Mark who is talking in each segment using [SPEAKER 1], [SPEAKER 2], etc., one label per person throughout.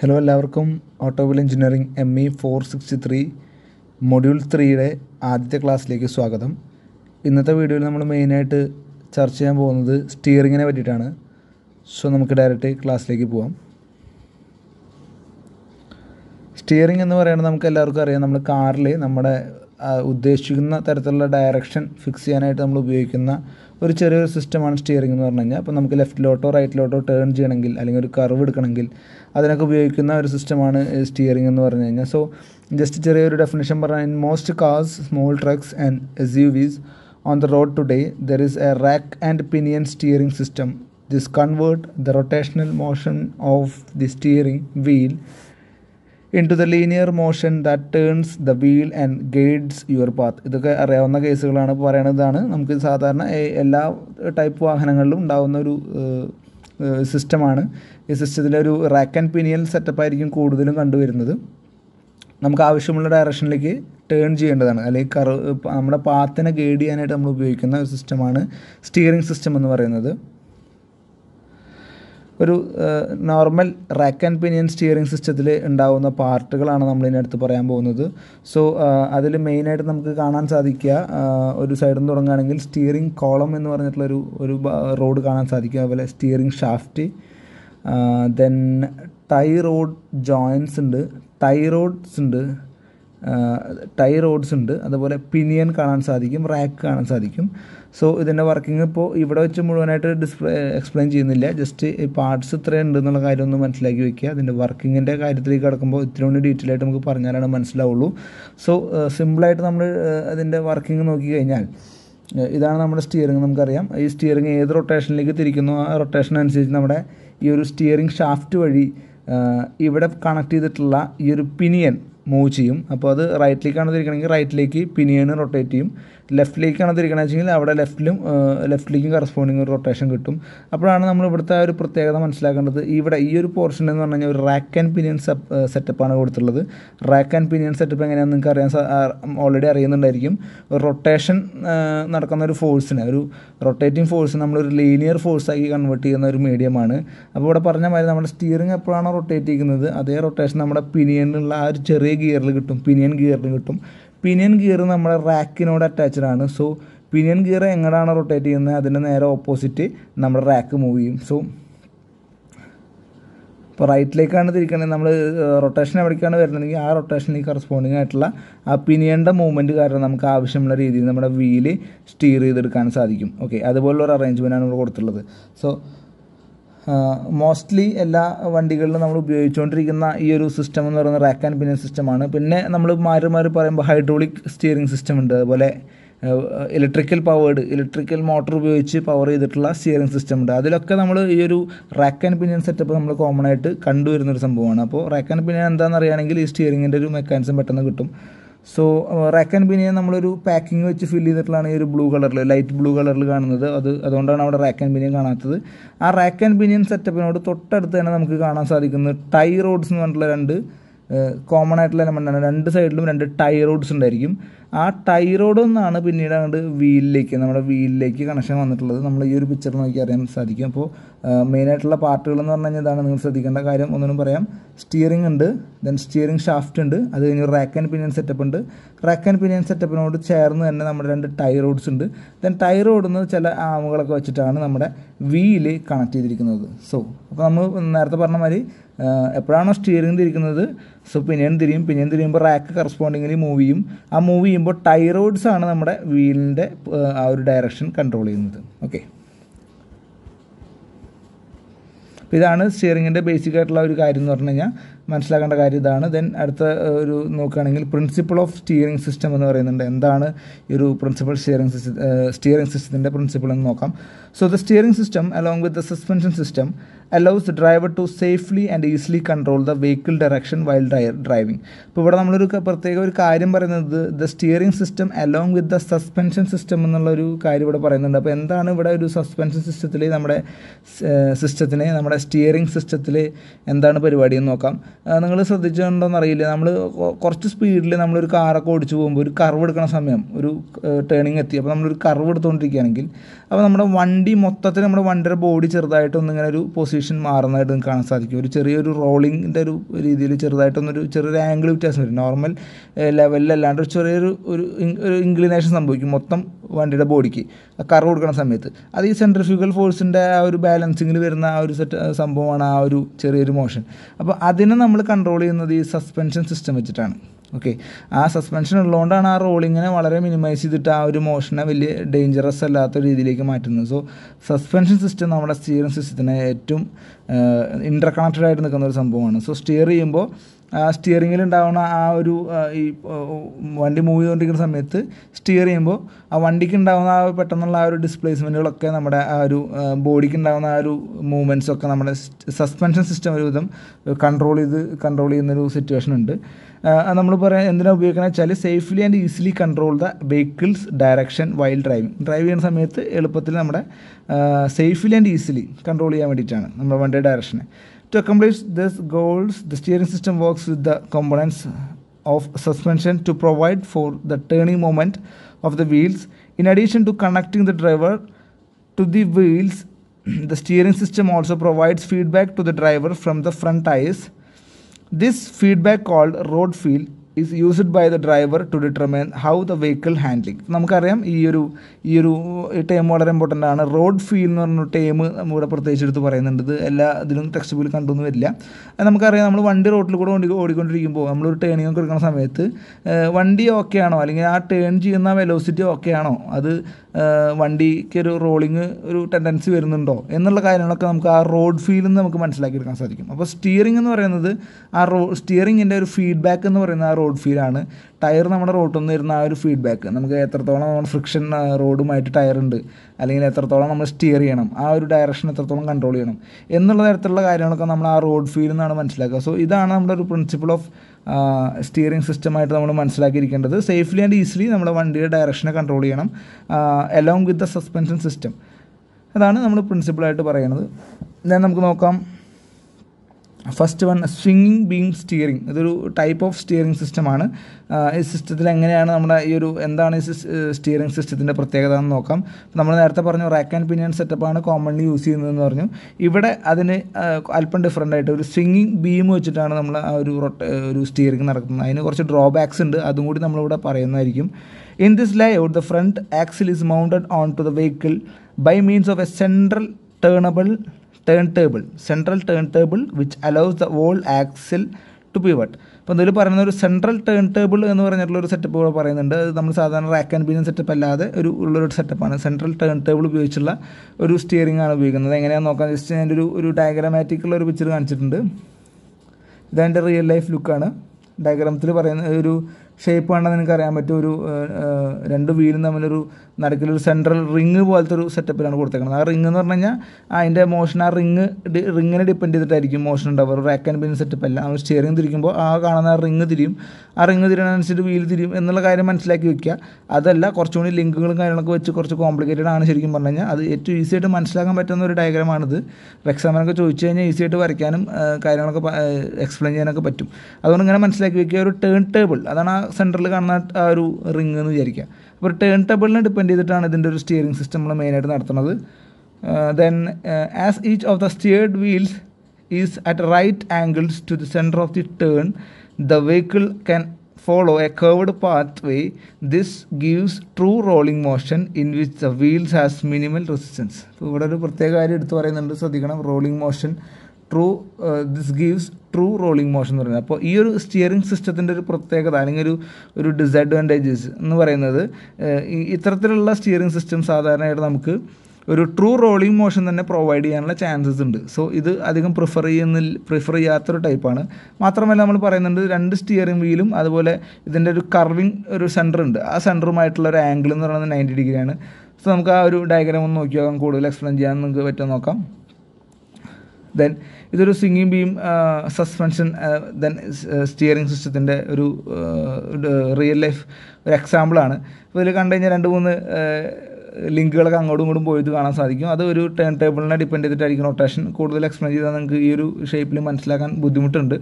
[SPEAKER 1] Hello എല്ലാവർക്കും automobile engineering M E four sixty three module ത്രീയുടെ ആദ്യത്തെ ക്ലാസ്സിലേക്ക് സ്വാഗതം ഇന്നത്തെ വീഡിയോയിൽ നമ്മൾ മെയിനായിട്ട് ചർച്ച ചെയ്യാൻ പോകുന്നത് സ്റ്റിയറിങ്ങിനെ പറ്റിയിട്ടാണ് സോ നമുക്ക് ഡയറക്റ്റ് ക്ലാസ്സിലേക്ക് പോവാം സ്റ്റിയറിംഗ് എന്ന് പറയുന്നത് നമുക്ക് എല്ലാവർക്കും അറിയാം നമ്മൾ കാറിൽ നമ്മുടെ ഉദ്ദേശിക്കുന്ന തരത്തിലുള്ള ഡയറക്ഷൻ ഫിക്സ് ചെയ്യാനായിട്ട് നമ്മൾ ഉപയോഗിക്കുന്ന ഒരു ചെറിയൊരു സിസ്റ്റമാണ് സ്റ്റിയറിംഗ് എന്ന് പറഞ്ഞു കഴിഞ്ഞാൽ അപ്പോൾ നമുക്ക് ലെഫ്റ്റിലോട്ടോ റൈറ്റിലോട്ടോ ടേൺ ചെയ്യണമെങ്കിൽ അല്ലെങ്കിൽ ഒരു കർവ് എടുക്കണമെങ്കിൽ അതിനൊക്കെ ഉപയോഗിക്കുന്ന ഒരു സിസ്റ്റമാണ് സ്റ്റിയറിംഗ് എന്ന് പറഞ്ഞു കഴിഞ്ഞാൽ സോ ജസ്റ്റ് ചെറിയൊരു ഡെഫിനേഷൻ പറഞ്ഞാൽ in most cars small trucks and S U Vs on the road today there is a rack and pinion steering system this convert the rotational motion of the steering wheel into the linear motion that turns the wheel and guides your path ഇതൊക്കെ അറിയാവുന്ന കേസുകളാണ് പറയണതാണ് നമുക്ക് സാധാരണ എല്ലാ type വാഹനങ്ങളിലും ഉണ്ടാകുന്ന ഒരു സിസ്റ്റമാണ് ഈ സിസ്റ്റത്തിൽ ഒരു റാക്ക് ആൻഡ് പിനിയൽ സെറ്റപ്പ് ആയിരിക്കും കൂടുതലും കണ്ടുവരുന്നത് നമുക്ക് ആവശ്യമുള്ള ഡയറക്ഷനിലേക്ക് ടേൺ ചെയ്യേണ്ടതാണ് അല്ലെങ്കിൽ കറ നമ്മുടെ പാത്തിനെ ഗൈഡ് ചെയ്യാനായിട്ട് നമ്മൾ ഉപയോഗിക്കുന്ന ഒരു സിസ്റ്റമാണ് സ്റ്റിയറിംഗ് സിസ്റ്റം എന്ന് പറയുന്നത് ഒരു normal rack and pinion steering സിസ്റ്റത്തിൽ ഉണ്ടാകുന്ന പാർട്ടുകളാണ് നമ്മൾ ഇതിനടുത്ത് പറയാൻ പോകുന്നത് സോ അതിൽ മെയിനായിട്ട് നമുക്ക് കാണാൻ സാധിക്കുക ഒരു സൈഡിൽ നിന്ന് തുടങ്ങുകയാണെങ്കിൽ സ്റ്റിയറിംഗ് കോളം എന്ന് പറഞ്ഞിട്ടുള്ളൊരു ഒരു റോഡ് കാണാൻ സാധിക്കും അതുപോലെ steering shaft then tie rod joints ഉണ്ട് ടൈ റോഡ്സ് ഉണ്ട് ടൈ റോഡ്സ് ഉണ്ട് അതുപോലെ പിനിയൻ കാണാൻ സാധിക്കും റാക്ക് കാണാൻ സാധിക്കും സോ ഇതിൻ്റെ വർക്കിംഗ് ഇപ്പോൾ ഇവിടെ വെച്ച് മുഴുവനായിട്ട് ഡിസ്പ്ലേ എക്സ്പ്ലെയിൻ ചെയ്യുന്നില്ല ജസ്റ്റ് ഈ പാർട്സ് ഇത്രയുണ്ട് എന്നുള്ള കാര്യം ഒന്ന് മനസ്സിലാക്കി വെക്കുക അതിൻ്റെ വർക്കിങ്ങിൻ്റെ കാര്യത്തിലേക്ക് കിടക്കുമ്പോൾ ഇത്രയും കൂടി ഡീറ്റെയിൽ ആയിട്ട് നമുക്ക് പറഞ്ഞാലാണ് മനസ്സിലാവുള്ളൂ സോ സിമ്പിളായിട്ട് നമ്മൾ അതിൻ്റെ വർക്കിംഗ് നോക്കി കഴിഞ്ഞാൽ ഇതാണ് നമ്മുടെ സ്റ്റിയറിംഗ് നമുക്കറിയാം ഈ സ്റ്റിയറിംഗ് ഏത് റൊട്ടേഷനിലേക്ക് തിരിക്കുന്നു ആ റൊട്ടേഷൻ അനുസരിച്ച് നമ്മുടെ ഈ ഒരു സ്റ്റിയറിംഗ് ഷാഫ്റ്റ് വഴി ഇവിടെ കണക്ട് ചെയ്തിട്ടുള്ള ഈ ഒരു പിനിയൻ മൂവ് ചെയ്യും അപ്പോൾ അത് റൈറ്റിലേക്കാണ് തിരിക്കണമെങ്കിൽ റൈറ്റിലേക്ക് പിനിയന് റൊട്ടേറ്റ് ചെയ്യും ലെഫ്റ്റിലേക്കാണ് തിരിക്കണത് വെച്ചെങ്കിൽ അവിടെ ലെഫ്റ്റിലും ലെഫ്റ്റിലേക്കും കറസ്പോണ്ടിങ് ഒരു റൊട്ടേഷൻ കിട്ടും അപ്പോഴാണ് നമ്മൾ ഇവിടുത്തെ ആ ഒരു പ്രത്യേകത മനസ്സിലാക്കേണ്ടത് ഇവിടെ ഈ ഒരു പോർഷൻ എന്ന് പറഞ്ഞു കഴിഞ്ഞാൽ ഒരു റാക്ക് ആൻഡ് പിനിയൻ സെറ്റപ്പാണ് കൊടുത്തിട്ടുള്ളത് റാക്ക് ആൻഡ് പിനിയൻ സെറ്റപ്പ് എങ്ങനെയാണെന്ന് നിങ്ങൾക്ക് അറിയാൻ ഓൾറെഡി അറിയുന്നുണ്ടായിരിക്കും ഒരു റൊട്ടേഷൻ നടക്കുന്ന ഒരു ഫോഴ്സിനെ ഒരു റൊട്ടേറ്റിംഗ് ഫോഴ്സ് നമ്മളൊരു ലീനിയർ ആക്കി കൺവേർട്ട് ചെയ്യുന്ന ഒരു മീഡിയമാണ് അപ്പോൾ ഇവിടെ പറഞ്ഞ മാതിരി നമ്മുടെ സ്റ്റിയറിംഗ് എപ്പോഴാണോ റൊട്ടേറ്റ് ചെയ്യുന്നത് അതേ റൊട്ടേഷൻ നമ്മുടെ പിനിയനുള്ള ആ ഒരു ചെറിയ ഗിയറിൽ കിട്ടും പിനിയൻ ഗിയറിൽ കിട്ടും പിനിയൻ ഗിയർ നമ്മുടെ റാക്കിനോട് അറ്റാച്ച്ഡ് ആണ് സോ പിനിയൻ ഗിയർ എങ്ങനെയാണ് റൊട്ടേറ്റ് ചെയ്യുന്നത് അതിൻ്റെ നേരെ ഓപ്പോസിറ്റ് നമ്മുടെ റാക്ക് മൂവ് ചെയ്യും സോ ഇപ്പോൾ റൈറ്റിലേക്കാണ് തിരിക്കണത് നമ്മൾ റൊട്ടേഷൻ എവിടേക്കാണ് വരുന്നതെങ്കിൽ ആ റൊട്ടേഷനിലേക്ക് കറസ്പോണ്ടിങ് ആയിട്ടുള്ള ആ പിനിയൻ്റെ മൂവ്മെൻറ്റ് കാരണം നമുക്ക് ആവശ്യമുള്ള രീതിയിൽ നമ്മുടെ വീല് സ്റ്റീർ ചെയ്തെടുക്കാൻ സാധിക്കും ഓക്കെ അതുപോലുള്ള ഒരു ആണ് നമ്മൾ കൊടുത്തിട്ടുള്ളത് സോ മോസ്റ്റ്ലി എല്ലാ വണ്ടികളിലും നമ്മൾ ഉപയോഗിച്ചുകൊണ്ടിരിക്കുന്ന ഈ ഒരു സിസ്റ്റം എന്ന് പറയുന്നത് റാക്ക് ആൻഡ് പിനിയൻ സിസ്റ്റമാണ് പിന്നെ നമ്മൾ മാറി മാറി പറയുമ്പോൾ ഹൈഡ്രോളിക് സ്റ്റിയറിംഗ് സിസ്റ്റം ഉണ്ട് അതുപോലെ ഇലക്ട്രിക്കൽ പവേഡ് ഇലക്ട്രിക്കൽ മോട്ടോർ ഉപയോഗിച്ച് പവർ ചെയ്തിട്ടുള്ള സ്റ്റിയറിംഗ് സിസ്റ്റം ഉണ്ട് അതിലൊക്കെ നമ്മൾ ഈ ഒരു റാക്ക് ആൻഡ് പിനിയൻ സെറ്റപ്പ് നമ്മൾ കോമൺ ആയിട്ട് കണ്ടുവരുന്നൊരു സംഭവമാണ് അപ്പോൾ റാക്ക് ആൻഡ് പിനിയൻ എന്താണെന്ന് അറിയുകയാണെങ്കിൽ ഈ സ്റ്റിയറിങ്ങിൻ്റെ ഒരു മെക്കാനിസം പെട്ടെന്ന് കിട്ടും സോ റാക്ക് ആൻഡ് ബിനിയെ നമ്മളൊരു പാക്കിംഗ് വെച്ച് ഫില്ല് ചെയ്തിട്ടുള്ളതാണ് ഈ ഒരു ബ്ലൂ കളറിൽ ലൈറ്റ് ബ്ലൂ കളറിൽ കാണുന്നത് അത് അതുകൊണ്ടാണ് അവിടെ റാക്ക് ആൻഡ് ബിനിയൻ കാണാത്തത് ആ റാക്ക് ആൻഡ് ബിനിയൻ സെറ്റപ്പിനോട് തൊട്ടടുത്ത് തന്നെ നമുക്ക് കാണാൻ സാധിക്കുന്നത് ടൈ റോഡ്സ് എന്ന് പറഞ്ഞിട്ടുള്ള രണ്ട് കോമൺ ആയിട്ടുള്ള എലമെൻ്റാണ് രണ്ട് സൈഡിലും രണ്ട് ടൈ റോഡ്സ് ഉണ്ടായിരിക്കും ആ ടൈ റോഡ് ഒന്നാണ് പിന്നീട് അങ്ങോട്ട് വീലിലേക്ക് നമ്മുടെ വീലിലേക്ക് കണക്ഷൻ വന്നിട്ടുള്ളത് നമ്മൾ ഈ ഒരു പിക്ചർ നോക്കി അറിയാൻ സാധിക്കും അപ്പോൾ മെയിനായിട്ടുള്ള പാർട്ടുകൾ എന്ന് പറഞ്ഞു കഴിഞ്ഞാൽ ഇതാണ് നിങ്ങൾ ശ്രദ്ധിക്കേണ്ട കാര്യം ഒന്നൊന്നും പറയാം സ്റ്റിയറിംഗ് ഉണ്ട് ദെൻ സ്റ്റിയറിംഗ് ഷാഫ്റ്റ് ഉണ്ട് അത് കഴിഞ്ഞ് റാക്ക് ആൻഡ് പിനിയൻ സെറ്റപ്പ് ഉണ്ട് റാക്ക് ആൻഡ് പിനിയൻ സെറ്റപ്പിനോട് ചേർന്ന് തന്നെ നമ്മുടെ രണ്ട് ടയർ റോഡ്സ് ഉണ്ട് ദെൻ ടയർ റോഡിന്ന് ചില ആമുകളൊക്കെ വെച്ചിട്ടാണ് നമ്മുടെ വീല് കണക്ട് ചെയ്തിരിക്കുന്നത് സോ അപ്പോൾ നമ്മൾ നേരത്തെ പറഞ്ഞ മാതിരി എപ്പോഴാണോ സ്റ്റിയറിംഗ് തിരിക്കുന്നത് സോ പിനിയൻ തിരിയും പിനിയൻ തിരിയുമ്പോൾ റാക്ക് കറസ്പോണ്ടിങ്ങിൽ മൂവ് ചെയ്യും ആ മൂവ് ചെയ്യുമ്പോൾ ടൈറോയിഡ്സ് ആണ് നമ്മുടെ വീലിൻ്റെ ആ ഒരു ഡയറക്ഷൻ കൺട്രോൾ ചെയ്യുന്നത് ഓക്കെ അപ്പോൾ ഇതാണ് സ്റ്റിയറിങ്ങിൻ്റെ ബേസിക് ആയിട്ടുള്ള ഒരു കാര്യം എന്ന് പറഞ്ഞു കഴിഞ്ഞാൽ മനസ്സിലാക്കേണ്ട കാര്യം ഇതാണ് ദെൻ അടുത്ത ഒരു നോക്കുകയാണെങ്കിൽ പ്രിൻസിപ്പിൾ ഓഫ് സ്റ്റിയറിംഗ് സിസ്റ്റം എന്ന് പറയുന്നുണ്ട് എന്താണ് ഈ ഒരു പ്രിൻസിപ്പൾ സ്റ്റിയറിംഗ് സിസ്റ്റം സ്റ്റിയറിംഗ് സിസ്റ്റത്തിൻ്റെ പ്രിൻസിപ്പിൾ എന്ന് നോക്കാം so the steering system along with the suspension system allows driver to safely and easily control the vehicle direction while dry driving ഇപ്പോൾ ഇവിടെ നമ്മളൊരു പ്രത്യേക ഒരു കാര്യം പറയുന്നത് the steering system along with the suspension system എന്നുള്ളൊരു കാര്യം ഇവിടെ പറയുന്നുണ്ട് അപ്പോൾ എന്താണ് ഇവിടെ ഒരു സസ്പെൻഷൻ സിസ്റ്റത്തിൽ നമ്മുടെ സിസ്റ്റത്തിനെ നമ്മുടെ സ്റ്റിയറിംഗ് സിസ്റ്റത്തിൽ എന്താണ് പരിപാടി എന്ന് നോക്കാം നിങ്ങൾ ശ്രദ്ധിച്ചിട്ടുണ്ടോയെന്ന് അറിയില്ല നമ്മൾ കുറച്ച് സ്പീഡിൽ നമ്മളൊരു കാറൊക്കെ ഓടിച്ച് പോകുമ്പോൾ ഒരു കർവ് എടുക്കുന്ന സമയം ഒരു ടേണിങ് എത്തി അപ്പോൾ നമ്മളൊരു കർവ് എടുത്തുകൊണ്ടിരിക്കുകയാണെങ്കിൽ അപ്പോൾ നമ്മുടെ വണ്ടി മൊത്തത്തിൽ നമ്മുടെ വണ്ടിയുടെ ബോഡി ചെറുതായിട്ട് ഒന്നിങ്ങനെ ഒരു പൊസിഷൻ മാറുന്നതായിട്ട് നിങ്ങൾക്ക് കാണാൻ സാധിക്കും ഒരു ചെറിയൊരു റോളിങ്ങിൻ്റെ ഒരു രീതിയിൽ ചെറുതായിട്ടൊന്നൊരു ചെറിയൊരു ആംഗിൾ വ്യത്യാസം വരും നോർമൽ ലെവലിലല്ലാണ്ട് ഒരു ചെറിയൊരു ഒരു ഇൻക്ലിനേഷൻ സംഭവിക്കും മൊത്തം വണ്ടിയുടെ ബോഡിക്ക് കറ കൊടുക്കുന്ന സമയത്ത് അത് ഈ സെൻട്രിഫ്യൂഗൽ ഫോഴ്സിൻ്റെ ആ ഒരു ബാലൻസിങ്ങിൽ വരുന്ന ആ ഒരു സെറ്റ് സംഭവമാണ് ആ ഒരു ചെറിയൊരു മോഷൻ അപ്പോൾ അതിനെ നമ്മൾ കൺട്രോൾ ചെയ്യുന്നത് ഈ സസ്പെൻഷൻ സിസ്റ്റം വെച്ചിട്ടാണ് ഓക്കെ ആ സസ്പെൻഷൻ ഉള്ളതുകൊണ്ടാണ് ആ റോളിങ്ങിനെ വളരെ മിനിമൈസ് ചെയ്തിട്ട് ആ ഒരു മോഷനെ വലിയ ഡേഞ്ചറസ് അല്ലാത്ത രീതിയിലേക്ക് മാറ്റുന്നത് സോ സസ്പെൻഷൻ സിസ്റ്റം നമ്മുടെ സ്റ്റിയറിംഗ് സിസ്റ്റത്തിന് ഏറ്റവും ഇൻ്റർ കണക്റ്റഡ് ആയിട്ട് നിൽക്കുന്ന ഒരു സംഭവമാണ് സോ സ്റ്റിയർ ചെയ്യുമ്പോൾ സ്റ്റിയറിങ്ങിൽ ഉണ്ടാവുന്ന ആ ഒരു ഈ വണ്ടി മൂവ് ചെയ്തുകൊണ്ടിരിക്കുന്ന സമയത്ത് സ്റ്റിയർ ചെയ്യുമ്പോൾ ആ വണ്ടിക്ക് ഉണ്ടാകുന്ന ആ പെട്ടെന്നുള്ള ആ ഒരു ഡിസ്പ്ലേസ്മെൻറ്റുകളൊക്കെ നമ്മുടെ ആ ഒരു ബോഡിക്ക് ഉണ്ടാകുന്ന ആ ഒരു മൂവ്മെൻറ്റ്സ് ഒക്കെ നമ്മുടെ സസ്പെൻഷൻ സിസ്റ്റം ഒരു വിധം കൺട്രോൾ ചെയ്ത് കൺട്രോൾ ചെയ്യുന്നൊരു സിറ്റുവേഷൻ ഉണ്ട് നമ്മൾ പറയാൻ എന്തിനാണ് ഉപയോഗിക്കുന്നത് വെച്ചാൽ safely and easily control the vehicle's direction while driving drive ചെയ്യുന്ന സമയത്ത് എളുപ്പത്തിൽ നമ്മുടെ സേഫ്ലി ആൻഡ് ഈസിലി കൺട്രോൾ ചെയ്യാൻ വേണ്ടിയിട്ടാണ് നമ്മുടെ വണ്ടിയുടെ ഡയറക്ഷനെ To accomplish these goals, the steering system works with the components of suspension to provide for the turning moment of the wheels. In addition to connecting the driver to the wheels, the steering system also provides feedback to the driver from the front tires. This feedback called road feel is used by the driver to determine how the vehicle handling നമുക്കറിയാം ഈ ഒരു ഈ ഒരു term വളരെ important ആണ് road feel എന്ന് പറഞ്ഞ term നമ്മുടെ പ്രത്യേകിച്ച് എടുത്ത് പറയുന്നുണ്ട് എല്ലാ ഇതിലും ടെക്സ്റ്റ് ബുക്കിൽ കണ്ടൊന്നും വരില്ല നമുക്കറിയാം നമ്മൾ വണ്ടി റോഡിൽ കൂടെ ഓടി ഓടിക്കൊണ്ടിരിക്കുമ്പോൾ നമ്മളൊരു ടേണിംഗ് ഒക്കെ എടുക്കുന്ന സമയത്ത് വണ്ടി ഓക്കെ ആണോ അല്ലെങ്കിൽ ആ ടേൺ ചെയ്യുന്ന വെലോസിറ്റി ഓക്കെ ആണോ അത് വണ്ടിക്ക് ഒരു റോളിങ് ഒരു ടെൻഡൻസി വരുന്നുണ്ടോ എന്നുള്ള കാര്യങ്ങളൊക്കെ നമുക്ക് ആ റോഡ് ഫീൽ നിന്ന് നമുക്ക് മനസ്സിലാക്കി എടുക്കാൻ സാധിക്കും അപ്പോൾ സ്റ്റിയറിംഗ് എന്ന് പറയുന്നത് ആ റോ സ്റ്റിയറിങ്ങിൻ്റെ ഒരു ഫീഡ്ബാക്ക് എന്ന് പറയുന്നത് ആ റോഡ് റോഡ് ഫീലാണ് ടയർ നമ്മുടെ റോട്ടിൽ നിന്ന് വരുന്ന ആ ഒരു ഫീഡ്ബാക്ക് നമുക്ക് എത്രത്തോളം നമ്മൾ ഫ്രിക്ഷൻ റോഡുമായിട്ട് ടയർ ഉണ്ട് അല്ലെങ്കിൽ എത്രത്തോളം നമ്മൾ സ്റ്റിയർ ചെയ്യണം ആ ഒരു ഡയറക്ഷൻ എത്രത്തോളം കൺട്രോൾ ചെയ്യണം എന്നുള്ള തരത്തിലുള്ള കാര്യങ്ങളൊക്കെ നമ്മൾ ആ റോഡ് ഫീൽ നിന്നാണ് മനസ്സിലാക്കുക സോ ഇതാണ് നമ്മുടെ ഒരു പ്രിൻസിപ്പിൾ ഓഫ് സ്റ്റിയറിംഗ് സിസ്റ്റമായിട്ട് നമ്മൾ മനസ്സിലാക്കിയിരിക്കേണ്ടത് സേഫ്ലി ആൻഡ് ഈസിലി നമ്മുടെ വണ്ടിയുടെ ഡയറക്ഷനെ കൺട്രോൾ ചെയ്യണം along with the suspension system അതാണ് നമ്മൾ പ്രിൻസിപ്പിളായിട്ട് പറയുന്നത് ഞാൻ നമുക്ക് നോക്കാം first one swinging beam steering ഇതൊരു ടൈപ്പ് ഓഫ് സ്റ്റിയറിംഗ് സിസ്റ്റമാണ് ഈ സിസ്റ്റത്തിൽ എങ്ങനെയാണ് നമ്മുടെ ഈ ഒരു എന്താണ് ഈ സ്റ്റിയറിംഗ് സിസ്റ്റത്തിൻ്റെ പ്രത്യേകത എന്ന് നോക്കാം നമ്മൾ നേരത്തെ പറഞ്ഞു റാക്ക് ആൻഡ് പിനിയൻ സെറ്റപ്പാണ് കോമൺലി യൂസ് ചെയ്യുന്നതെന്ന് പറഞ്ഞു ഇവിടെ അതിന് അല്പം ഡിഫറെൻ്റ് ആയിട്ട് ഒരു സ്വിംഗിങ് ബീം വെച്ചിട്ടാണ് നമ്മൾ ആ ഒരു ഒരു സ്റ്റിയറിംഗ് നടക്കുന്നത് അതിന് കുറച്ച് ഡ്രോബാക്സ് ഉണ്ട് അതും കൂടി നമ്മളിവിടെ പറയുന്നതായിരിക്കും in this layout the front axle is mounted on to the vehicle by means of a central turnable turn table central turn table which allows the whole axle to pivot അപ്പോൾ എന്തെങ്കിലും പറയുന്ന ഒരു central turn table എന്ന് പറഞ്ഞിട്ടുള്ള ഒരു setup കൂടെ പറയുന്നുണ്ട് അത് നമ്മൾ സാധാരണ റാക്ക് ആൻഡ് ബീൻ സെറ്റപ്പ് അല്ലാതെ ഒരു ഉള്ളൊരു സെറ്റപ്പാണ് സെൻട്രൽ ടേൺ ടേബിൾ ഉപയോഗിച്ചുള്ള ഒരു സ്റ്റിയറിംഗ് ആണ് ഉപയോഗിക്കുന്നത് എങ്ങനെയാണെന്ന് നോക്കാൻ ജസ്റ്റ് ഞാൻ ഒരു ഒരു ഡയഗ്രാമാറ്റിക്കുള്ള ഒരു പിക്ചർ കാണിച്ചിട്ടുണ്ട് ഇതെൻ്റെ റിയൽ ലൈഫ് ലുക്കാണ് ഡയഗ്രാമത്തിൽ പറയുന്ന ഒരു ഷേപ്പ് കണ്ടാൽ നിനക്ക് അറിയാൻ പറ്റും ഒരു രണ്ട് വീലും തമ്മിലൊരു നടുക്കിലൊരു സെൻട്രൽ റിങ് പോലത്തെ ഒരു സെറ്റപ്പിലാണ് കൊടുത്തേക്കുന്നത് ആ റിങ് എന്ന് പറഞ്ഞു കഴിഞ്ഞാൽ അതിൻ്റെ മോഷൻ ആ റിങ് റിങ്ങിനെ ഡിപ്പെൻഡ് ചെയ്തിട്ടായിരിക്കും മോഷൻ ഉണ്ടാവുക റാക്ക് ആൻഡ് പിൻ സെറ്റപ്പ് അല്ല നമ്മൾ സ്റ്റിയറിംഗ് തിരിക്കുമ്പോൾ ആ കാണുന്ന ആ റിങ് തിരിയും ആ റിങ് തിരിയണമനുസരിച്ച് വീൽ തിരിയും എന്നുള്ള കാര്യം മനസ്സിലാക്കി വെക്കുക അതല്ല കുറച്ചുകൂടി ലിങ്കുകളും കാര്യങ്ങളൊക്കെ വെച്ച് കുറച്ച് കോംപ്ലിക്കേറ്റഡ് ആണ് ശരിക്കും പറഞ്ഞു കഴിഞ്ഞാൽ അത് ഏറ്റവും ഈസി ആയിട്ട് മനസ്സിലാക്കാൻ പറ്റുന്ന ഒരു ഡയഗ്രമാണിത് എക്സാമിനൊക്കെ ചോദിച്ചു കഴിഞ്ഞാൽ ഈസി ആയിട്ട് വരയ്ക്കാനും കാര്യങ്ങളൊക്കെ എക്സ്പ്ലെയിൻ ചെയ്യാനൊക്കെ പറ്റും അതുകൊണ്ട് ഇങ്ങനെ മനസ്സിലാക്കി വെക്കുക ഒരു ടേൺ ടേബിൾ അതാണ് ആ സെൻറ്ററിൽ കാണുന്ന ആ ഒരു റിങ് എന്ന് വിചാരിക്കുക അപ്പോൾ ടേൺ ടേബിളിനെ ഡിപ്പെൻഡ് ചെയ്തിട്ടാണ് ഇതിൻ്റെ ഒരു സ്റ്റിയറിംഗ് സിസ്റ്റം നമ്മൾ മെയിനായിട്ട് നടത്തുന്നത് then as each of the steered wheels is at right angles to the centre of the turn the vehicle can follow a curved path way this gives true rolling motion in which the wheels has minimal resistance ഇപ്പോൾ ഇവിടെ ഒരു പ്രത്യേക കാര്യം എടുത്തു പറയുന്നുണ്ട് ശ്രദ്ധിക്കണം rolling motion true this gives true rolling motion എന്ന് പറയുന്നത് അപ്പോൾ ഈ ഒരു സ്റ്റിയറിംഗ് സിസ്റ്റത്തിൻ്റെ ഒരു പ്രത്യേകത അല്ലെങ്കിൽ ഒരു ഒരു ഡിസഡ്വാൻറ്റേജസ് എന്ന് പറയുന്നത് ഇത്തരത്തിലുള്ള സ്റ്റിയറിംഗ് സിസ്റ്റം സാധാരണയായിട്ട് നമുക്ക് ഒരു ട്രൂ റോളിംഗ് മോഷൻ തന്നെ പ്രൊവൈഡ് ചെയ്യാനുള്ള ചാൻസസ് ഉണ്ട് സോ ഇത് അധികം പ്രിഫർ ചെയ്യുന്ന പ്രിഫർ ചെയ്യാത്തൊരു ടൈപ്പാണ് മാത്രമല്ല നമ്മൾ പറയുന്നുണ്ട് രണ്ട് സ്റ്റിയറിംഗ് വീലും അതുപോലെ ഇതിൻ്റെ ഒരു കർവിങ് ഒരു സെൻറ്റർ ഉണ്ട് ആ സെൻറ്ററുമായിട്ടുള്ള ഒരു ആംഗിൾ എന്ന് പറയുന്നത് നയൻറ്റി ഡിഗ്രിയാണ് സോ നമുക്ക് ആ ഒരു ഡയഗ്രാം ഒന്ന് നോക്കിയാൽ കൂടുതൽ എക്സ്പ്ലെയിൻ ചെയ്യാൻ നിങ്ങൾക്ക് പറ്റുമോ നോക്കാം ദെൻ ഇതൊരു swinging beam suspension then steering സിസ്റ്റത്തിൻ്റെ ഒരു റിയൽ ലൈഫ് ഒരു എക്സാമ്പിളാണ് ഇപ്പോൾ ഇതിൽ കണ്ടു കഴിഞ്ഞാൽ രണ്ട് മൂന്ന് ലിങ്കുകളൊക്കെ അങ്ങോട്ടും ഇങ്ങോട്ടും പോയത് കാണാൻ സാധിക്കും അത് ഒരു ടേൺ ടേബിളിനെ ഡിപ്പെൻഡ് ചെയ്തിട്ടായിരിക്കും റൊട്ടേഷൻ കൂടുതൽ എക്സ്പ്ലെയിൻ ചെയ്താൽ നിങ്ങൾക്ക് ഈ ഒരു ഷേപ്പിൽ മനസ്സിലാക്കാൻ ബുദ്ധിമുട്ടുണ്ട്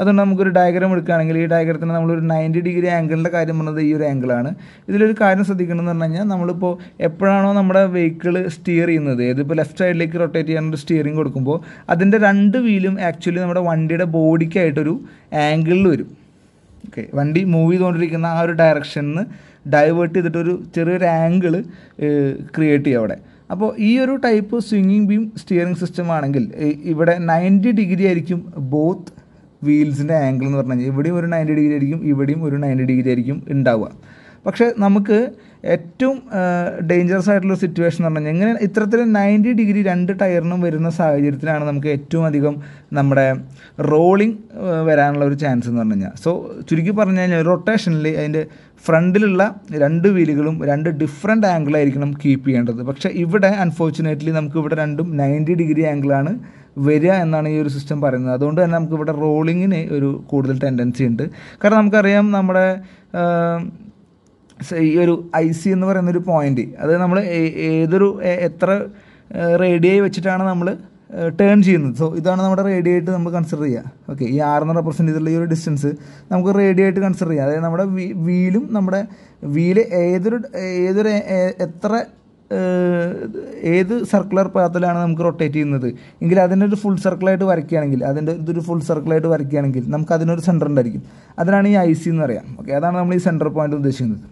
[SPEAKER 1] അതുകൊണ്ട് നമുക്കൊരു ഡയഗ്രം എടുക്കുകയാണെങ്കിൽ ഈ ഡയഗ്രത്തിന് നമ്മളൊരു നയൻറ്റി ഡിഗ്രി ആംഗിളിൻ്റെ കാര്യം പറഞ്ഞത് ഈ ഒരു ആംഗിളാണ് ഇതിലൊരു കാര്യം ശ്രദ്ധിക്കണമെന്ന് പറഞ്ഞു കഴിഞ്ഞാൽ നമ്മളിപ്പോൾ എപ്പോഴാണോ നമ്മുടെ വെഹിക്കിൾ സ്റ്റിയർ ചെയ്യുന്നത് ഇതിപ്പോൾ ലെഫ്റ്റ് സൈഡിലേക്ക് റൊട്ടേറ്റ് ഒരു സ്റ്റിയറിംഗ് കൊടുക്കുമ്പോൾ അതിൻ്റെ രണ്ട് വീലും ആക്ച്വലി നമ്മുടെ വണ്ടിയുടെ ബോഡിക്കായിട്ടൊരു ആംഗിളിൽ വരും ഓക്കെ വണ്ടി മൂവ് ചെയ്തുകൊണ്ടിരിക്കുന്ന ആ ഒരു ഡയറക്ഷനിൽ നിന്ന് ഡൈവേർട്ട് ചെയ്തിട്ടൊരു ചെറിയൊരു ആംഗിൾ ക്രിയേറ്റ് ചെയ്യും അവിടെ അപ്പോൾ ഈ ഒരു ടൈപ്പ് സ്വിങ്ങിങ് ബീം സ്റ്റിയറിംഗ് സിസ്റ്റം ആണെങ്കിൽ ഇവിടെ നയൻറ്റി ഡിഗ്രി ആയിരിക്കും ബോത്ത് വീൽസിൻ്റെ ആംഗിൾ എന്ന് പറഞ്ഞു കഴിഞ്ഞാൽ ഇവിടെയും ഒരു നയൻറ്റി ഡിഗ്രി ആയിരിക്കും ഇവിടെയും ഒരു നയൻറ്റി ഡിഗ്രി ആയിരിക്കും ഉണ്ടാവുക പക്ഷേ നമുക്ക് ഏറ്റവും ഡേഞ്ചറസ് ആയിട്ടുള്ള സിറ്റുവേഷൻ എന്ന് പറഞ്ഞാൽ എങ്ങനെ ഇത്തരത്തിൽ നയൻറ്റി ഡിഗ്രി രണ്ട് ടയറിനും വരുന്ന സാഹചര്യത്തിലാണ് നമുക്ക് ഏറ്റവും അധികം നമ്മുടെ റോളിംഗ് വരാനുള്ള ഒരു ചാൻസ് എന്ന് പറഞ്ഞു കഴിഞ്ഞാൽ സോ ചുരുക്കി പറഞ്ഞു കഴിഞ്ഞാൽ റൊട്ടേഷനിൽ അതിൻ്റെ ഫ്രണ്ടിലുള്ള രണ്ട് വീലുകളും രണ്ട് ഡിഫറെൻ്റ് ആംഗിളായിരിക്കണം കീപ്പ് ചെയ്യേണ്ടത് പക്ഷേ ഇവിടെ അൺഫോർച്ചുനേറ്റ്ലി നമുക്ക് ഇവിടെ രണ്ടും നയൻറ്റി ഡിഗ്രി ആംഗിളാണ് വരിക എന്നാണ് ഈ ഒരു സിസ്റ്റം പറയുന്നത് അതുകൊണ്ട് തന്നെ നമുക്ക് ഇവിടെ റോളിങ്ങിന് ഒരു കൂടുതൽ ടെൻഡൻസി ഉണ്ട് കാരണം നമുക്കറിയാം നമ്മുടെ ഈ ഒരു ഐ സി എന്ന് പറയുന്നൊരു പോയിൻ്റ് അത് നമ്മൾ ഏതൊരു എത്ര റേഡിയായി വെച്ചിട്ടാണ് നമ്മൾ ടേൺ ചെയ്യുന്നത് സോ ഇതാണ് നമ്മുടെ റേഡിയായിട്ട് നമുക്ക് കൺസിഡർ ചെയ്യുക ഓക്കെ ഈ ആറുന്നൂറ് പെർസെൻറ്റ് ഇതിലുള്ള ഈ ഒരു ഡിസ്റ്റൻസ് നമുക്ക് റേഡിയായിട്ട് കൺസിഡർ ചെയ്യാം അതായത് നമ്മുടെ വീലും നമ്മുടെ വീല് ഏതൊരു ഏതൊരു എത്ര ഏത് സർക്കുലർ പാത്തിലാണ് നമുക്ക് റൊട്ടേറ്റ് ചെയ്യുന്നത് എങ്കിൽ അതിൻ്റെ ഒരു ഫുൾ സർക്കിളായിട്ട് വരയ്ക്കുകയാണെങ്കിൽ അതിൻ്റെ ഇതൊരു ഫുൾ സർക്കിളായിട്ട് വരയ്ക്കുകയാണെങ്കിൽ നമുക്ക് അതിനൊരു സെൻറ്റർ ഉണ്ടായിരിക്കും അതിനാണ് ഈ ഐ സി എന്ന് പറയാം ഓക്കെ അതാണ് നമ്മൾ ഈ സെൻറ്റർ പോയിന്റ് ഉദ്ദേശിക്കുന്നത്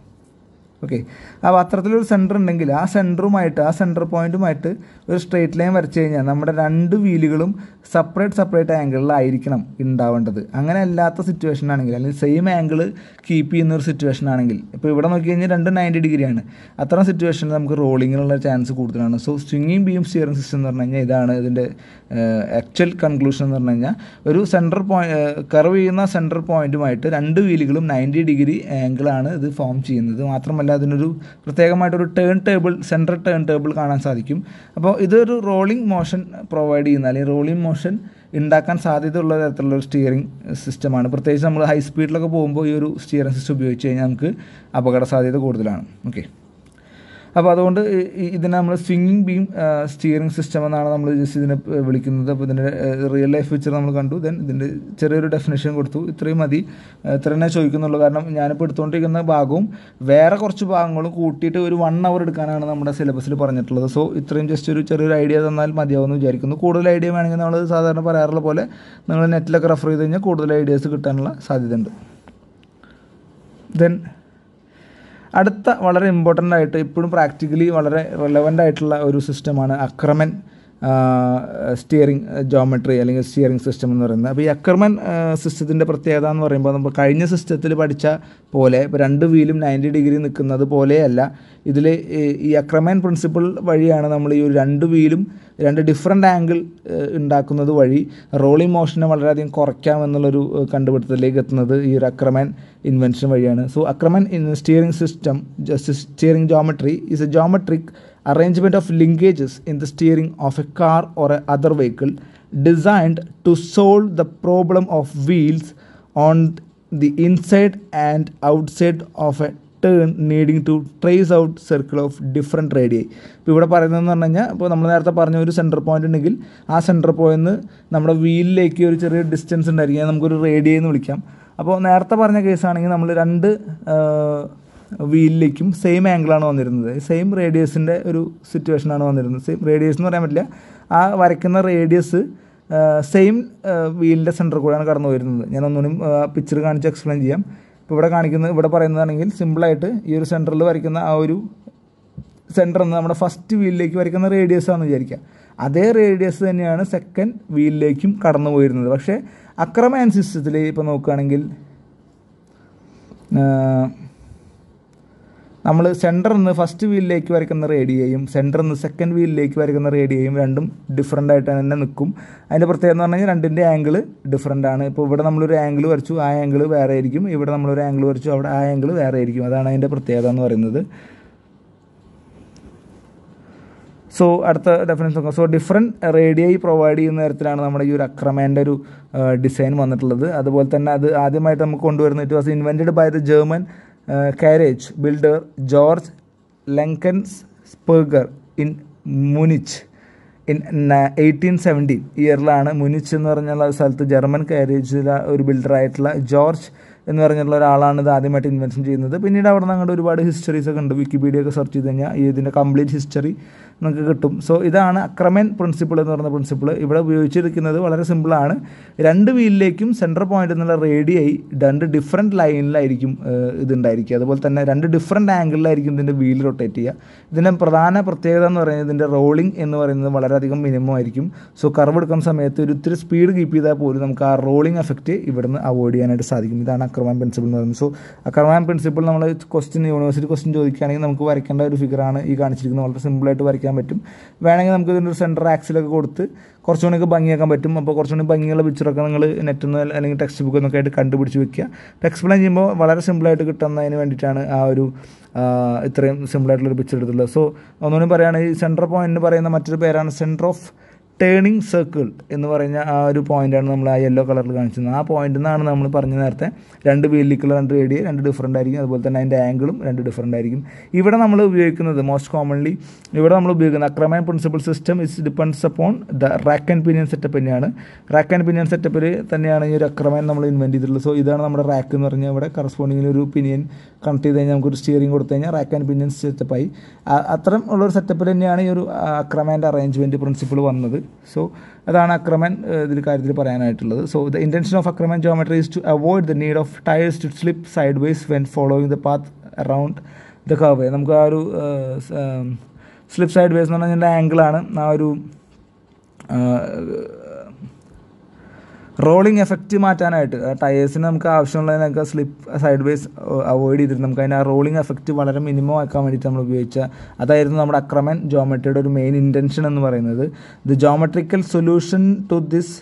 [SPEAKER 1] ഓക്കെ അപ്പോൾ അത്തരത്തിലൊരു സെൻറ്റർ ഉണ്ടെങ്കിൽ ആ സെൻറ്ററുമായിട്ട് ആ സെൻറ്റർ പോയിൻറ്റുമായിട്ട് ഒരു സ്ട്രെയിറ്റ് ലൈൻ വരച്ച് കഴിഞ്ഞാൽ നമ്മുടെ രണ്ട് വീലുകളും സെപ്പറേറ്റ് സെപ്പറേറ്റ് ആംഗിളിലായിരിക്കണം ഉണ്ടാവേണ്ടത് അങ്ങനെ അല്ലാത്ത സിറ്റുവേഷൻ ആണെങ്കിൽ അല്ലെങ്കിൽ സെയിം ആംഗിൾ കീപ്പ് ചെയ്യുന്ന ഒരു സിറ്റുവേഷൻ ആണെങ്കിൽ ഇപ്പോൾ ഇവിടെ നോക്കി കഴിഞ്ഞാൽ രണ്ട് നയൻറ്റി ഡിഗ്രിയാണ് അത്തരം സിറ്റുവേഷനിൽ നമുക്ക് റോളിങ്ങിനുള്ള ചാൻസ് കൂടുതലാണ് സോ സ്വിങ്ങിങ് ബീം സ്റ്റിയറിംഗ് സിസ്റ്റം എന്ന് പറഞ്ഞു കഴിഞ്ഞാൽ ഇതാണ് ഇതിൻ്റെ ആക്ച്വൽ കൺക്ലൂഷൻ എന്ന് പറഞ്ഞു കഴിഞ്ഞാൽ ഒരു സെൻറ്റർ പോയിന്റ് കർവ് ചെയ്യുന്ന സെൻറ്റർ പോയിൻറ്റുമായിട്ട് രണ്ട് വീലുകളും നയൻറ്റി ഡിഗ്രി ആംഗിളാണ് ഇത് ഫോം ചെയ്യുന്നത് മാത്രമല്ല മാത്രമല്ല അതിനൊരു പ്രത്യേകമായിട്ടൊരു turn table central turn table കാണാൻ സാധിക്കും അപ്പോൾ ഇതൊരു റോളിംഗ് മോഷൻ പ്രൊവൈഡ് ചെയ്യുന്ന അല്ലെങ്കിൽ റോളിംഗ് മോഷൻ ഉണ്ടാക്കാൻ സാധ്യതയുള്ള തരത്തിലുള്ള ഒരു സ്റ്റിയറിംഗ് സിസ്റ്റമാണ് പ്രത്യേകിച്ച് നമ്മൾ ഹൈ സ്പീഡിലൊക്കെ പോകുമ്പോൾ ഈ ഒരു സ്റ്റിയറിംഗ് സിസ്റ്റം ഉപയോഗിച്ച് കഴിഞ്ഞാൽ നമുക്ക് അപകട സാധ്യത കൂടുതലാണ് ഓക്കെ അപ്പോൾ അതുകൊണ്ട് ഇതിനെ നമ്മൾ സ്വിംഗിങ് ബീം സ്റ്റിയറിംഗ് സിസ്റ്റം എന്നാണ് നമ്മൾ ജസ്റ്റ് ഇതിനെ വിളിക്കുന്നത് അപ്പോൾ ഇതിൻ്റെ റിയൽ ലൈഫ് പിക്ചർ നമ്മൾ കണ്ടു ദെൻ ഇതിൻ്റെ ചെറിയൊരു ഡെഫിനേഷൻ കൊടുത്തു ഇത്രയും മതി ഇത്ര തന്നെ ചോദിക്കുന്നുള്ളൂ കാരണം ഞാനിപ്പോൾ എടുത്തുകൊണ്ടിരിക്കുന്ന ഭാഗവും വേറെ കുറച്ച് ഭാഗങ്ങളും കൂട്ടിയിട്ട് ഒരു വൺ അവർ എടുക്കാനാണ് നമ്മുടെ സിലബസിൽ പറഞ്ഞിട്ടുള്ളത് സോ ഇത്രയും ജസ്റ്റ് ഒരു ചെറിയൊരു ഐഡിയ തന്നാൽ മതിയാവുമെന്ന് വിചാരിക്കുന്നു കൂടുതൽ ഐഡിയ വേണമെങ്കിൽ നമ്മൾ സാധാരണ പറയാറുള്ള പോലെ നിങ്ങൾ നെറ്റിലൊക്കെ റെഫർ ചെയ്ത് കഴിഞ്ഞാൽ കൂടുതൽ ഐഡിയാസ് കിട്ടാനുള്ള സാധ്യതയുണ്ട് ദെൻ അടുത്ത വളരെ ഇമ്പോർട്ടൻ്റ് ആയിട്ട് ഇപ്പോഴും പ്രാക്ടിക്കലി വളരെ റെലവൻ്റ് ആയിട്ടുള്ള ഒരു സിസ്റ്റമാണ് അക്രമൻ സ്റ്റിയറിംഗ് ജോമെട്രി അല്ലെങ്കിൽ സ്റ്റിയറിംഗ് സിസ്റ്റം എന്ന് പറയുന്നത് അപ്പോൾ ഈ അക്കർമൻ സിസ്റ്റത്തിൻ്റെ പ്രത്യേകത എന്ന് പറയുമ്പോൾ നമ്മൾ കഴിഞ്ഞ സിസ്റ്റത്തിൽ പഠിച്ച പോലെ ഇപ്പോൾ രണ്ട് വീലും നയൻറ്റി ഡിഗ്രി നിൽക്കുന്നത് പോലെയല്ല ഇതിൽ ഈ അക്രമൻ പ്രിൻസിപ്പിൾ വഴിയാണ് നമ്മൾ ഈ ഒരു രണ്ട് വീലും രണ്ട് ഡിഫറെൻ്റ് ആംഗിൾ ഉണ്ടാക്കുന്നത് വഴി റോളിംഗ് മോഷനെ വളരെയധികം കുറയ്ക്കാമെന്നുള്ളൊരു കണ്ടുപിടുത്തത്തിലേക്ക് എത്തുന്നത് ഈ ഒരു അക്രമൻ ഇൻവെൻഷൻ വഴിയാണ് so Ackermann steering system just steering geometry is a geometric arrangement of linkages in the steering of a car or a other vehicle designed to solve the problem of wheels on the inside and outside of a turn needing to trace out circle of different radii ഇപ്പോൾ ഇവിടെ പറയുന്നതെന്ന് പറഞ്ഞു കഴിഞ്ഞാൽ ഇപ്പോൾ നമ്മൾ നേരത്തെ പറഞ്ഞ ഒരു സെൻറ്റർ പോയിൻ്റ് ഉണ്ടെങ്കിൽ ആ സെൻറ്റർ പോയിൻ്റ് നമ്മുടെ വീലിലേക്ക് ഒരു ചെറിയ ഡിസ്റ്റൻസ് ഉണ്ടായിരിക്കും നമുക്കൊരു റേഡിയെന്ന് വിളിക്കാം അപ്പോൾ നേരത്തെ പറഞ്ഞ കേസാണെങ്കിൽ നമ്മൾ രണ്ട് വീലിലേക്കും സെയിം ആംഗിളാണ് വന്നിരുന്നത് സെയിം റേഡിയസിൻ്റെ ഒരു സിറ്റുവേഷനാണ് വന്നിരുന്നത് സെയിം റേഡിയസ് എന്ന് പറയാൻ പറ്റില്ല ആ വരയ്ക്കുന്ന റേഡിയസ് സെയിം വീലിൻ്റെ സെൻറ്റർ കൂടെയാണ് കടന്നു വരുന്നത് ഞാൻ ഒന്നുകൂടി പിക്ചർ കാണിച്ച് എക്സ്പ്ലെയിൻ ചെയ്യാം ഇപ്പോൾ ഇവിടെ കാണിക്കുന്നത് ഇവിടെ പറയുന്നതാണെങ്കിൽ സിമ്പിളായിട്ട് ഈ ഒരു സെൻറ്ററിൽ വരയ്ക്കുന്ന ആ ഒരു സെൻറ്റർ എന്ന് നമ്മുടെ ഫസ്റ്റ് വീലിലേക്ക് വരയ്ക്കുന്ന റേഡിയസ് ആണെന്ന് വിചാരിക്കുക അതേ റേഡിയസ് തന്നെയാണ് സെക്കൻഡ് വീലിലേക്കും കടന്നു പോയിരുന്നത് പക്ഷേ അക്രമാൻ സിസ്റ്റത്തിൽ ഇപ്പോൾ നോക്കുകയാണെങ്കിൽ നമ്മൾ സെൻറ്ററിൽ നിന്ന് ഫസ്റ്റ് വീലിലേക്ക് വരയ്ക്കുന്ന റേഡിയയും സെൻറ്ററിൽ നിന്ന് സെക്കൻഡ് വീലിലേക്ക് വരയ്ക്കുന്ന റേഡിയയും രണ്ടും ഡിഫറെൻ്റ് ആയിട്ട് തന്നെ നിൽക്കും അതിൻ്റെ പ്രത്യേകത എന്ന് പറഞ്ഞു കഴിഞ്ഞാൽ രണ്ടിൻ്റെ ആംഗിൾ ഡിഫറെൻ്റ് ആണ് ഇപ്പോൾ ഇവിടെ നമ്മളൊരു ആംഗിൾ വരച്ചു ആ ആംഗിൾ വേറെ ആയിരിക്കും ഇവിടെ നമ്മളൊരു ആംഗിൾ വരച്ചു അവിടെ ആ ആംഗിൾ വേറെ ആയിരിക്കും അതാണ് അതിൻ്റെ പ്രത്യേകത എന്ന് പറയുന്നത് സോ അടുത്ത ഡെഫിനൻസ് നോക്കാം സോ ഡിഫറെൻറ്റ് റേഡിയായി പ്രൊവൈഡ് ചെയ്യുന്ന തരത്തിലാണ് നമ്മുടെ ഈ ഒരു അക്രമേൻ്റെ ഒരു ഡിസൈൻ വന്നിട്ടുള്ളത് അതുപോലെ തന്നെ അത് ആദ്യമായിട്ട് നമുക്ക് കൊണ്ടുവരുന്ന it was invented by the German carriage builder Georg Lankensperger in Munich in eighteen seventeen ഇയറിലാണ് മുനിച്ച് എന്ന് പറഞ്ഞുള്ള സ്ഥലത്ത് ജർമ്മൻ കാരേജിലെ ഒരു ബിൽഡറായിട്ടുള്ള ജോർജ് എന്ന് പറഞ്ഞിട്ടുള്ള ഒരാളാണ് ഇത് ആദ്യമായിട്ട് ഇൻവെൻഷൻ ചെയ്യുന്നത് പിന്നീട് അവിടെ നിന്ന് അങ്ങോട്ട് ഒരുപാട് ഹിസ്റ്ററീസ് ഒക്കെ ഉണ്ട് വിക്കിപീഡിയ ഒക്കെ സെർച്ച് ചെയ്ത് കഴിഞ്ഞാൽ ഇതിൻ്റെ കംപ്ലീറ്റ് ഹിസ്റ്ററി നമുക്ക് കിട്ടും സോ ഇതാണ് അക്രമൻ പ്രിൻസിപ്പിൾ എന്ന് പറയുന്ന പ്രിൻസിപ്പിൾ ഇവിടെ ഉപയോഗിച്ചിരിക്കുന്നത് വളരെ സിമ്പിളാണ് രണ്ട് വീലിലേക്കും സെൻറ്റർ പോയിന്റ് എന്നുള്ള റേഡിയായി രണ്ട് ഡിഫറെൻറ്റ് ലൈനിലായിരിക്കും ഇതുണ്ടായിരിക്കുക അതുപോലെ തന്നെ രണ്ട് ഡിഫറെൻറ്റ് ആംഗിളിലായിരിക്കും ഇതിൻ്റെ വീൽ റൊട്ടേറ്റ് ചെയ്യുക ഇതിൻ്റെ പ്രധാന പ്രത്യേകത എന്ന് പറയുന്നത് ഇതിൻ്റെ റോളിംഗ് എന്ന് പറയുന്നത് വളരെയധികം മിനിമം ആയിരിക്കും സോ കർവ് എടുക്കുന്ന സമയത്ത് ഒരു ഇത്തിരി സ്പീഡ് കീപ്പ് ചെയ്താൽ പോലും നമുക്ക് ആ റോളിംഗ് എഫക്റ്റ് ഇവിടുന്ന് അവോയ്ഡ് ചെയ്യാനായിട്ട് സാധിക്കും ഇതാണ് അക്രമാൻ പ്രിൻസിപ്പിൾ എന്ന് പറയുന്നത് സോ അക്രമാൻ പ്രിൻസിപ്പിൾ നമ്മൾ ക്വസ്റ്റ്യൻ യൂണിവേഴ്സിറ്റി ക്വസ്റ്റ്യൻ ചോദിക്കുകയാണെങ്കിൽ നമുക്ക് വരയ്ക്കേണ്ട ഒരു ഫിഗറാണ് ഈ കാണിച്ചിരിക്കുന്നത് വളരെ സിമ്പിളായിട്ട് വരയ്ക്കാൻ വെക്കാൻ പറ്റും വേണമെങ്കിൽ നമുക്ക് ഇതിൻ്റെ ഒരു സെൻറ്റർ ആക്സിലൊക്കെ കൊടുത്ത് കുറച്ചുകൂടി ഭംഗിയാക്കാൻ പറ്റും അപ്പോൾ കുറച്ചുകൂടി ഭംഗിയുള്ള പിക്ചറൊക്കെ നിങ്ങൾ നെറ്റിൽ നിന്ന് അല്ലെങ്കിൽ ടെക്സ്റ്റ് ബുക്കിൽ നിന്നൊക്കെ ആയിട്ട് കണ്ടുപിടിച്ച് വെക്കുക അപ്പോൾ എക്സ്പ്ലെയിൻ ചെയ്യുമ്പോൾ വളരെ സിമ്പിളായിട്ട് കിട്ടുന്നതിന് വേണ്ടിയിട്ടാണ് ആ ഒരു ഇത്രയും സിമ്പിളായിട്ടുള്ളൊരു പിക്ചർ എടുത്തുള്ളത് സോ ഒന്നുകൂടി പറയുകയാണെങ്കിൽ സെൻറ്റർ പോയിന്റ് പറയുന്ന മറ്റൊരു പേരാണ് സെൻറ്റർ ഓഫ് ടേണിങ് സർക്കിൾ എന്ന് പറയുന്ന ആ ഒരു പോയിന്റാണ് നമ്മൾ ആ യെല്ലോ കളറിൽ കാണിച്ചത് ആ പോയിന്റിൽ നിന്നാണ് നമ്മൾ പറഞ്ഞ നേരത്തെ രണ്ട് വീലിലേക്കുള്ള രണ്ട് റേഡിയ രണ്ട് ഡിഫറൻ്റ് ആയിരിക്കും അതുപോലെ തന്നെ അതിൻ്റെ ആംഗിളും രണ്ട് ഡിഫറൻ്റ് ആയിരിക്കും ഇവിടെ നമ്മൾ ഉപയോഗിക്കുന്നത് മോസ്റ്റ് കോമൺലി ഇവിടെ നമ്മൾ ഉപയോഗിക്കുന്ന Ackermann principle system is depends upon the rack and pinion setup തന്നെയാണ് റാക്ക് ആൻഡ് പിനിയൻ സെറ്റപ്പിൽ തന്നെയാണ് ഈ ഒരു അക്രമൻ നമ്മൾ ഇൻവെൻറ്റ് ചെയ്തിട്ടുള്ളത് സോ ഇതാണ് നമ്മുടെ റാക്ക് എന്ന് പറഞ്ഞാൽ ഇവിടെ കറസ്പോണ്ടിങ്ങിൽ ഒരു പിനിയൻ കണക്ട് ചെയ്ത് കഴിഞ്ഞാൽ നമുക്കൊരു സ്റ്റിയറിംഗ് കൊടുത്തു കഴിഞ്ഞാൽ റാക്ക് ആൻഡ് പിനിയൻ സെറ്റപ്പായി അത്തരം ഉള്ളൊരു സെറ്റപ്പിൽ തന്നെയാണ് ഈ ഒരു അക്രമേൻ്റെ അറേഞ്ച്മെൻറ്റ് പ്രിൻസിപ്പിൾ വന്നത് സോ അതാണ് അക്രമൻ ഇതിൽ കാര്യത്തിൽ പറയാനായിട്ടുള്ളത് so the intention of Ackermann geometry is to avoid the need of tyres to slip sideways when following the path around the curve നമുക്ക് ആ ഒരു സ്ലിപ്പ് സൈഡ് വേസ് എന്ന് പറഞ്ഞാൽ ആംഗിളാണ് ആ ഒരു റോളിംഗ് എഫക്റ്റ് മാറ്റാനായിട്ട് ടയേഴ്സിന് നമുക്ക് ആവശ്യമുള്ളതിനൊക്കെ സ്ലിപ്പ് സൈഡ് വൈസ് അവോയ്ഡ് ചെയ്തിട്ട് നമുക്ക് അതിന് ആ റോളിംഗ് എഫക്റ്റ് വളരെ മിനിമം ആക്കാൻ വേണ്ടിയിട്ട് നമ്മൾ ഉപയോഗിച്ച അതായിരുന്നു നമ്മുടെ അക്രമൻ ജോമെട്രിയുടെ ഒരു മെയിൻ ഇൻറ്റൻഷൻ എന്ന് പറയുന്നത് the geometrical solution to this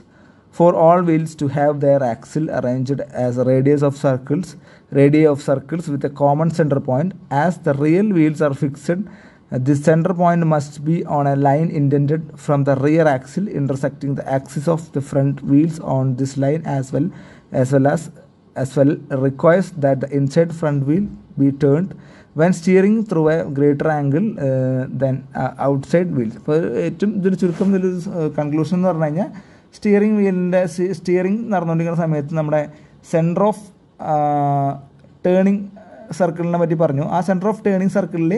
[SPEAKER 1] for all wheels to have their axle arranged as radius of circles radii of circles with a common centre point as the real wheels are fixed the center point must be on a line indented from the rear axle intersecting the axis of the front wheels on this line as well as well as as well requires that the inside front wheel be turned when steering through a greater angle uh, than uh, outside wheels അപ്പോൾ ഏറ്റവും ഇതൊരു ചുരുക്കം ഒരു conclusion എന്ന് പറഞ്ഞു കഴിഞ്ഞാൽ steering വീലിൻ്റെ steering നടന്നുകൊണ്ടിരിക്കുന്ന സമയത്ത് നമ്മുടെ സെൻറ്റർ ഓഫ് ടേണിംഗ് സർക്കിളിനെ പറ്റി പറഞ്ഞു ആ സെൻറ്റർ ഓഫ് ടേണിംഗ് സർക്കിളിൽ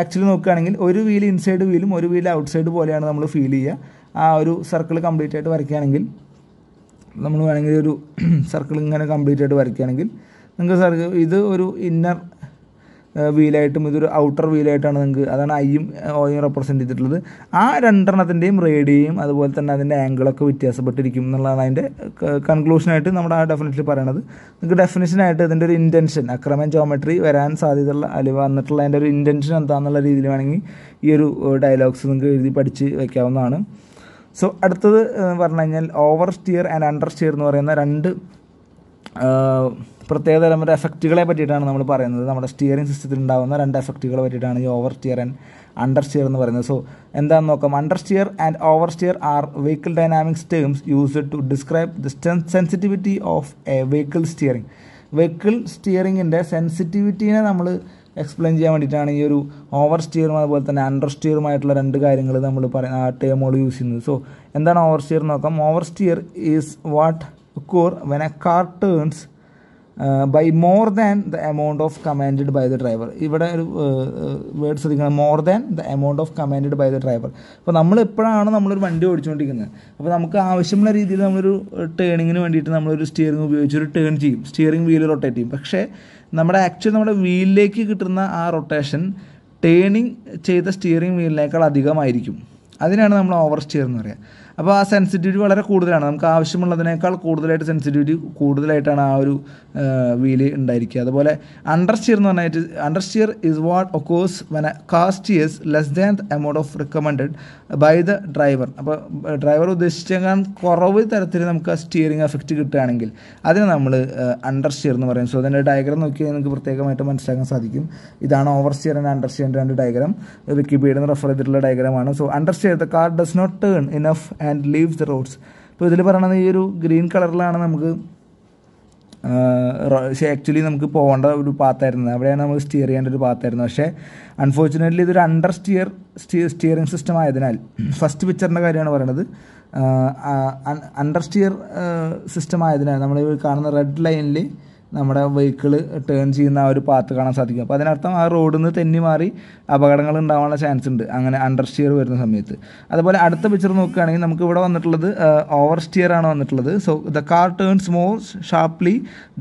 [SPEAKER 1] ആക്ച്വലി നോക്കുകയാണെങ്കിൽ ഒരു വീൽ ഇൻസൈഡ് വീലും ഒരു വീൽ ഔട്ട്സൈഡ് പോലെയാണ് നമ്മൾ ഫീൽ ചെയ്യുക ആ ഒരു സർക്കിൾ കംപ്ലീറ്റ് ആയിട്ട് വരയ്ക്കുകയാണെങ്കിൽ നമ്മൾ വേണമെങ്കിൽ ഒരു സർക്കിൾ ഇങ്ങനെ കംപ്ലീറ്റ് ആയിട്ട് വരയ്ക്കുകയാണെങ്കിൽ നിങ്ങൾക്ക് സർക്കിൾ ഇത് ഒരു ഇന്നർ വീലായിട്ടും ഇതൊരു ഔട്ടർ വീലായിട്ടാണ് നിങ്ങൾക്ക് അതാണ് ഐയും ഓയും റെപ്രസെൻറ്റ് ചെയ്തിട്ടുള്ളത് ആ രണ്ടെണ്ണത്തിൻ്റെയും റേഡിയയും അതുപോലെ തന്നെ അതിൻ്റെ ആംഗിളൊക്കെ വ്യത്യാസപ്പെട്ടിരിക്കും എന്നുള്ളതാണ് അതിൻ്റെ കൺക്ലൂഷനായിട്ട് നമ്മുടെ ആ ഡെഫിനറ്റ്ലി പറയണത് നിങ്ങൾക്ക് ഡെഫിനേഷനായിട്ട് ഇതിൻ്റെ ഒരു ഇൻറ്റൻഷൻ അക്രമൻ ജോമെട്രി വരാൻ സാധ്യതയുള്ള അലിവ വന്നിട്ടുള്ള അതിൻ്റെ ഒരു ഇൻറ്റൻഷൻ എന്താണെന്നുള്ള രീതിയിൽ വേണമെങ്കിൽ ഈ ഒരു ഡയലോഗ്സ് നിങ്ങൾക്ക് എഴുതി പഠിച്ച് വയ്ക്കാവുന്നതാണ് സോ അടുത്തത് പറഞ്ഞു കഴിഞ്ഞാൽ oversteer and understeer എന്ന് പറയുന്ന രണ്ട് പ്രത്യേക തരം ഒരു എഫക്റ്റുകളെ പറ്റിയിട്ടാണ് നമ്മൾ പറയുന്നത് നമ്മുടെ സ്റ്റിയറിംഗ് സിസ്റ്റത്തിൽ ഉണ്ടാകുന്ന രണ്ട് എഫക്റ്റുകളെ പറ്റിയിട്ടാണ് ഈ oversteer and understeer എന്ന് പറയുന്നത് സോ എന്താണെന്ന് നോക്കാം understeer and oversteer are vehicle dynamics terms used to describe the sensitivity of a vehicle steering vehicle സ്റ്റിയറിങ്ങിൻ്റെ സെൻസിറ്റിവിറ്റീനെ നമ്മൾ എക്സ്പ്ലെയിൻ ചെയ്യാൻ വേണ്ടിയിട്ടാണ് ഈ ഒരു ഓവർ സ്റ്റിയറും അതുപോലെ തന്നെ അണ്ടർ സ്റ്റിയറുമായിട്ടുള്ള രണ്ട് കാര്യങ്ങൾ നമ്മൾ പറയുന്ന ആ ടേമുകൾ യൂസ് ചെയ്യുന്നത് സോ എന്താണ് ഓവർ സ്റ്റിയർ നോക്കാം oversteer is what occurs when a car turns by more than the amount of command by the driver ഇവിടെ ഒരു വേർഡ് ശ്രദ്ധിക്കണം more than the amount of command by the driver അപ്പോൾ നമ്മൾ എപ്പോഴാണ് നമ്മളൊരു വണ്ടി ഓടിച്ചുകൊണ്ടിരിക്കുന്നത് അപ്പോൾ നമുക്ക് ആവശ്യമുള്ള രീതിയിൽ നമ്മളൊരു ടേണിങ്ങിന് uh, വേണ്ടിയിട്ട് നമ്മളൊരു സ്റ്റിയറിംഗ് ഉപയോഗിച്ച് ഒരു ടേൺ ചെയ്യും സ്റ്റിയറിംഗ് വീല് റൊട്ടേറ്റ് ചെയ്യും പക്ഷേ നമ്മുടെ ആക്ച്വൽ നമ്മുടെ വീലിലേക്ക് കിട്ടുന്ന ആ റൊട്ടേഷൻ ടേണിങ് ചെയ്ത സ്റ്റിയറിംഗ് വീലിനേക്കാൾ അധികമായിരിക്കും അതിനാണ് നമ്മൾ ഓവർ സ്റ്റിയർ എന്ന് പറയുക അപ്പോൾ ആ സെൻസിറ്റിവിറ്റി വളരെ കൂടുതലാണ് നമുക്ക് ആവശ്യമുള്ളതിനേക്കാൾ കൂടുതലായിട്ട് സെൻസിറ്റിവിറ്റി കൂടുതലായിട്ടാണ് ആ ഒരു വീല് ഉണ്ടായിരിക്കുക അതുപോലെ അണ്ടർ സ്റ്റിയർ എന്ന് പറഞ്ഞാൽ understeer is what occurs a കാസ്റ്റ് steers less than the amount of recommended by the driver അപ്പോൾ ഡ്രൈവർ ഉദ്ദേശിച്ചാൽ കുറവ് തരത്തിൽ നമുക്ക് ആ സ്റ്റിയറിംഗ് എഫക്റ്റ് കിട്ടുകയാണെങ്കിൽ അതിന് നമ്മൾ അണ്ടർ സ്റ്റിയർ എന്ന് പറയും സോ അതിൻ്റെ ഡയഗ്രം നോക്കിയാൽ നിങ്ങൾക്ക് പ്രത്യേകമായിട്ട് മനസ്സിലാക്കാൻ സാധിക്കും ഇതാണ് ഓവർ സ്റ്റിയർ ആൻഡ് അണ്ടർ സ്റ്റിയറിൻ്റെ രണ്ട് ഡയഗ്രം വിക്കിപീഡിയ റെഫർ ചെയ്തിട്ടുള്ള ഡയഗ്രമാണ് so understeer the car does not turn enough and leaves the roads അപ്പോൾ ഇതിൽ പറയണത് ഈ ഒരു ഗ്രീൻ കളറിലാണ് നമുക്ക് പക്ഷേ ആക്ച്വലി നമുക്ക് പോകേണ്ട ഒരു പാത്തായിരുന്നത് അവിടെയാണ് നമ്മൾ സ്റ്റിയർ ചെയ്യേണ്ട ഒരു പാത്തായിരുന്നു പക്ഷേ അൺഫോർച്ചുനേറ്റ്ലി ഇതൊരു അണ്ടർ സ്റ്റിയർ സ്റ്റിയറിംഗ് സിസ്റ്റം ആയതിനാൽ ഫസ്റ്റ് പിക്ചറിൻ്റെ കാര്യമാണ് പറയണത് അണ്ടർ സ്റ്റിയർ സിസ്റ്റം ആയതിനാൽ നമ്മൾ കാണുന്ന റെഡ് ലൈനിൽ നമ്മുടെ വെഹിക്കിൾ ടേൺ ചെയ്യുന്ന ആ ഒരു പാത്ത് കാണാൻ സാധിക്കും അപ്പോൾ അതിനർത്ഥം ആ റോഡിൽ നിന്ന് തെന്നി മാറി അപകടങ്ങൾ ഉണ്ടാവാനുള്ള ചാൻസ് ഉണ്ട് അങ്ങനെ അണ്ടർ സ്റ്റിയർ വരുന്ന സമയത്ത് അതുപോലെ അടുത്ത പിക്ചർ നോക്കുകയാണെങ്കിൽ നമുക്ക് ഇവിടെ വന്നിട്ടുള്ളത് ഓവർ സ്റ്റിയർ ആണ് വന്നിട്ടുള്ളത് so the car turns more sharply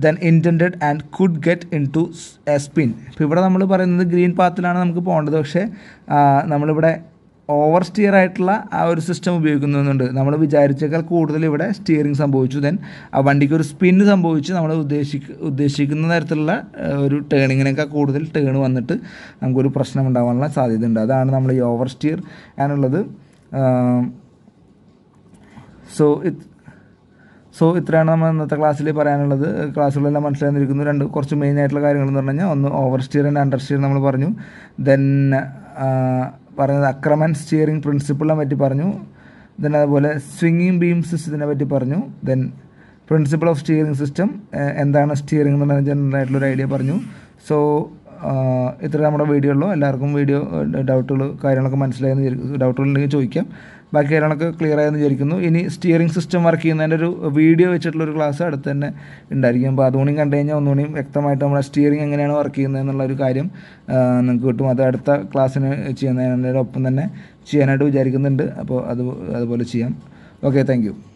[SPEAKER 1] than intend and could get into a spin ഇപ്പോൾ ഇവിടെ നമ്മൾ പറയുന്നത് ഗ്രീൻ പാത്തിലാണ് നമുക്ക് പോകേണ്ടത് പക്ഷേ നമ്മളിവിടെ ഓവർ സ്റ്റിയർ ആയിട്ടുള്ള ആ ഒരു സിസ്റ്റം ഉപയോഗിക്കുന്നുണ്ട് നമ്മൾ വിചാരിച്ചേക്കാൾ കൂടുതൽ ഇവിടെ സ്റ്റിയറിംഗ് സംഭവിച്ചു ദെൻ ആ വണ്ടിക്ക് ഒരു സ്പിന്ന് സംഭവിച്ച് നമ്മൾ ഉദ്ദേശിക്ക ഉദ്ദേശിക്കുന്ന തരത്തിലുള്ള ഒരു ടേണിങ്ങിനേക്കാൾ കൂടുതൽ ടേൺ വന്നിട്ട് നമുക്കൊരു പ്രശ്നം ഉണ്ടാകാനുള്ള ഉണ്ട് അതാണ് നമ്മൾ ഈ ഓവർ സ്റ്റിയർ എന്നുള്ളത് സോ ഇത് സോ ഇത്രയാണ് നമ്മൾ ഇന്നത്തെ ക്ലാസ്സിൽ പറയാനുള്ളത് ക്ലാസ്സുകളെല്ലാം മനസ്സിലായിരുന്നിരിക്കുന്നു രണ്ട് കുറച്ച് മെയിൻ ആയിട്ടുള്ള കാര്യങ്ങൾ എന്ന് പറഞ്ഞു കഴിഞ്ഞാൽ ഒന്ന് oversteer and understeer നമ്മൾ പറഞ്ഞു ദെൻ പറഞ്ഞത് അക്രമൻ സ്റ്റിയറിംഗ് പ്രിൻസിപ്പിളിനെ പറ്റി പറഞ്ഞു ദെൻ അതുപോലെ സ്വിങ്ങിങ് ബീം സിസ്റ്റത്തിനെ പറ്റി പറഞ്ഞു then principle of steering system എന്താണ് സ്റ്റിയറിംഗ് എന്ന് ജനറൽ ആയിട്ടുള്ളൊരു ഐഡിയ പറഞ്ഞു സോ ഇത്ര നമ്മുടെ വീഡിയോ ഉള്ളൂ എല്ലാവർക്കും വീഡിയോ ഡൗട്ടുകൾ കാര്യങ്ങളൊക്കെ മനസ്സിലായെന്ന് ഡൗട്ടുകളുണ്ടെങ്കിൽ ചോദിക്കാം ബാക്കി കാര്യങ്ങളൊക്കെ ക്ലിയർ ആയെന്ന് വിചാരിക്കുന്നു ഇനി സ്റ്റിയറിംഗ് സിസ്റ്റം വർക്ക് ചെയ്യുന്നതിൻ്റെ ഒരു വീഡിയോ വെച്ചിട്ടുള്ള ഒരു ക്ലാസ് അടുത്ത് തന്നെ ഉണ്ടായിരിക്കും അപ്പോൾ അതുകൊണ്ടും കണ്ടു കഴിഞ്ഞാൽ ഒന്നുകൂടിയും വ്യക്തമായിട്ട് നമ്മുടെ സ്റ്റിയറിംഗ് എങ്ങനെയാണ് വർക്ക് ചെയ്യുന്നത് എന്നുള്ള ഒരു കാര്യം നിങ്ങൾക്ക് കിട്ടും അത് അടുത്ത ക്ലാസ്സിന് ചെയ്യുന്നതിനൊപ്പം തന്നെ ചെയ്യാനായിട്ട് വിചാരിക്കുന്നുണ്ട് അപ്പോൾ അത് അതുപോലെ ചെയ്യാം ഓക്കെ താങ്ക്